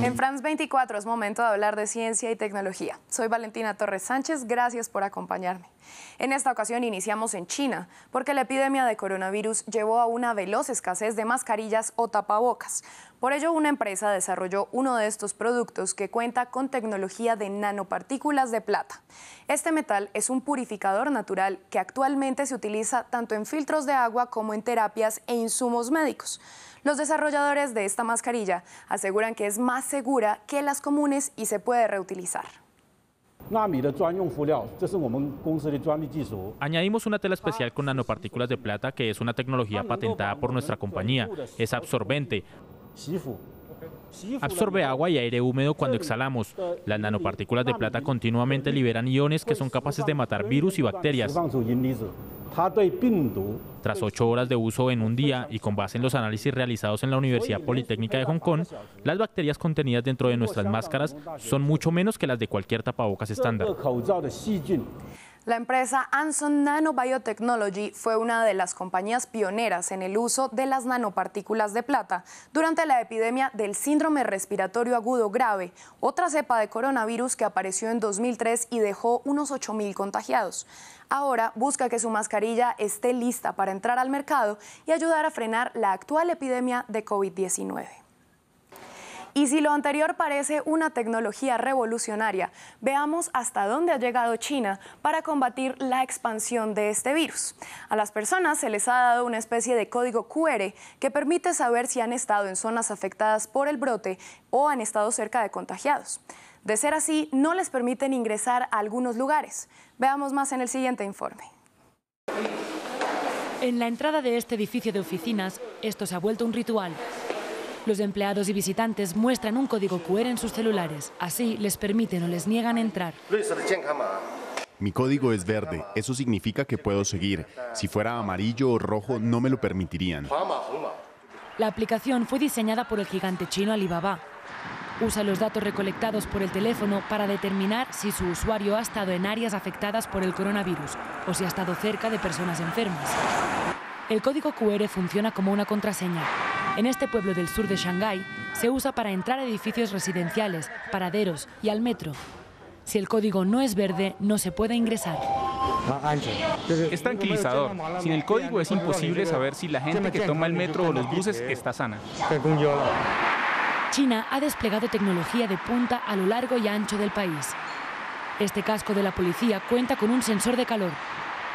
En France 24 es momento de hablar de ciencia y tecnología. Soy Valentina Torres Sánchez, gracias por acompañarme. En esta ocasión iniciamos en China, porque la epidemia de coronavirus llevó a una veloz escasez de mascarillas o tapabocas. Por ello, una empresa desarrolló uno de estos productos que cuenta con tecnología de nanopartículas de plata. Este metal es un purificador natural que actualmente se utiliza tanto en filtros de agua como en terapias e insumos médicos. Los desarrolladores de esta mascarilla aseguran que es más segura que las comunes y se puede reutilizar. Añadimos una tela especial con nanopartículas de plata que es una tecnología patentada por nuestra compañía. Es absorbente. Absorbe agua y aire húmedo cuando exhalamos. Las nanopartículas de plata continuamente liberan iones que son capaces de matar virus y bacterias. Tras ocho horas de uso en un día y con base en los análisis realizados en la Universidad Politécnica de Hong Kong, las bacterias contenidas dentro de nuestras máscaras son mucho menos que las de cualquier tapabocas estándar. La empresa Anson Nano Biotechnology fue una de las compañías pioneras en el uso de las nanopartículas de plata durante la epidemia del síndrome respiratorio agudo grave, otra cepa de coronavirus que apareció en 2003 y dejó unos 8.000 contagiados. Ahora busca que su mascarilla esté lista para entrar al mercado y ayudar a frenar la actual epidemia de COVID-19. Y si lo anterior parece una tecnología revolucionaria, veamos hasta dónde ha llegado China para combatir la expansión de este virus. A las personas se les ha dado una especie de código QR que permite saber si han estado en zonas afectadas por el brote o han estado cerca de contagiados. De ser así, no les permiten ingresar a algunos lugares. Veamos más en el siguiente informe. En la entrada de este edificio de oficinas, esto se ha vuelto un ritual. Los empleados y visitantes muestran un código QR en sus celulares. Así les permiten o les niegan entrar. Mi código es verde, eso significa que puedo seguir. Si fuera amarillo o rojo no me lo permitirían. La aplicación fue diseñada por el gigante chino Alibaba. Usa los datos recolectados por el teléfono para determinar si su usuario ha estado en áreas afectadas por el coronavirus o si ha estado cerca de personas enfermas. El código QR funciona como una contraseña. En este pueblo del sur de Shanghái se usa para entrar a edificios residenciales, paraderos y al metro. Si el código no es verde, no se puede ingresar. Es tranquilizador. Sin el código es imposible saber si la gente que toma el metro o los buses está sana. China ha desplegado tecnología de punta a lo largo y ancho del país. Este casco de la policía cuenta con un sensor de calor.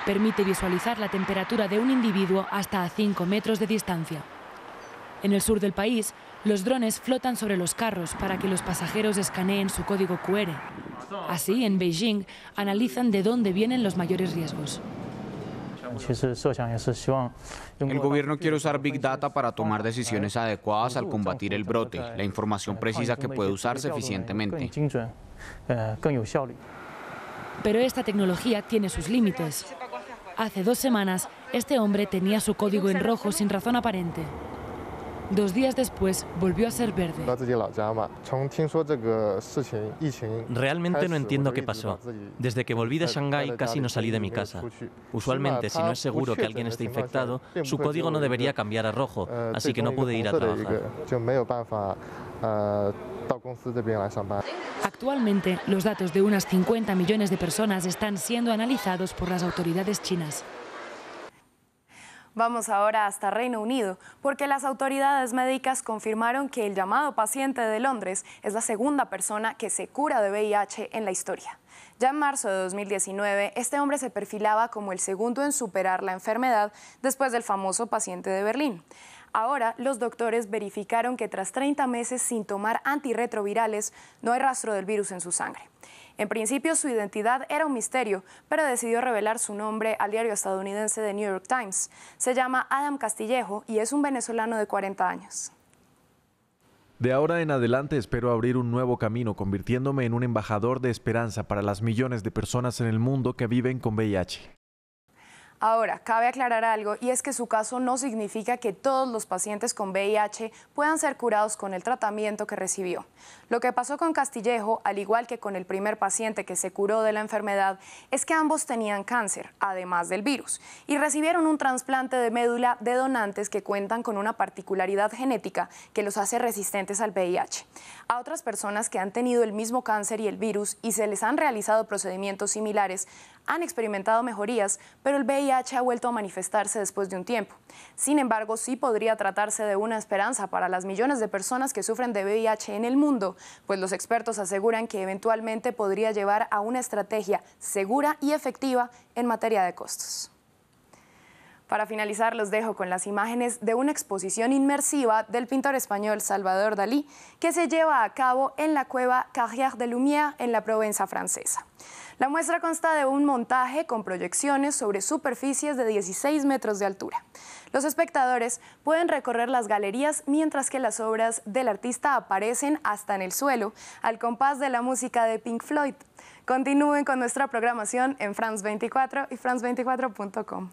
Permite visualizar la temperatura de un individuo hasta a 5 metros de distancia. En el sur del país, los drones flotan sobre los carros para que los pasajeros escaneen su código QR. Así, en Beijing, analizan de dónde vienen los mayores riesgos. El gobierno quiere usar Big Data para tomar decisiones adecuadas al combatir el brote, la información precisa que puede usarse eficientemente. Pero esta tecnología tiene sus límites. Hace dos semanas, este hombre tenía su código en rojo sin razón aparente. Dos días después volvió a ser verde. Este Realmente no entiendo qué pasó. Desde que volví de Shanghái casi no salí de mi casa. Usualmente, si no es seguro que alguien esté infectado, su código no debería cambiar a rojo, eh, así que no pude ir a trabajar. Eh, Actualmente, los datos de unas 50 millones de personas están siendo analizados por las autoridades chinas. Vamos ahora hasta Reino Unido, porque las autoridades médicas confirmaron que el llamado paciente de Londres es la segunda persona que se cura de VIH en la historia. Ya en marzo de 2019, este hombre se perfilaba como el segundo en superar la enfermedad después del famoso paciente de Berlín. Ahora, los doctores verificaron que tras 30 meses sin tomar antirretrovirales, no hay rastro del virus en su sangre. En principio su identidad era un misterio, pero decidió revelar su nombre al diario estadounidense The New York Times. Se llama Adam Castillejo y es un venezolano de 40 años. De ahora en adelante espero abrir un nuevo camino convirtiéndome en un embajador de esperanza para las millones de personas en el mundo que viven con VIH. Ahora, cabe aclarar algo y es que su caso no significa que todos los pacientes con VIH puedan ser curados con el tratamiento que recibió. Lo que pasó con Castillejo, al igual que con el primer paciente que se curó de la enfermedad, es que ambos tenían cáncer, además del virus, y recibieron un trasplante de médula de donantes que cuentan con una particularidad genética que los hace resistentes al VIH. A otras personas que han tenido el mismo cáncer y el virus y se les han realizado procedimientos similares, han experimentado mejorías, pero el VIH ha vuelto a manifestarse después de un tiempo. Sin embargo, sí podría tratarse de una esperanza para las millones de personas que sufren de VIH en el mundo, pues los expertos aseguran que eventualmente podría llevar a una estrategia segura y efectiva en materia de costos. Para finalizar, los dejo con las imágenes de una exposición inmersiva del pintor español Salvador Dalí, que se lleva a cabo en la cueva Carrière de Lumière en la Provenza francesa. La muestra consta de un montaje con proyecciones sobre superficies de 16 metros de altura. Los espectadores pueden recorrer las galerías mientras que las obras del artista aparecen hasta en el suelo, al compás de la música de Pink Floyd. Continúen con nuestra programación en France 24 y france24.com.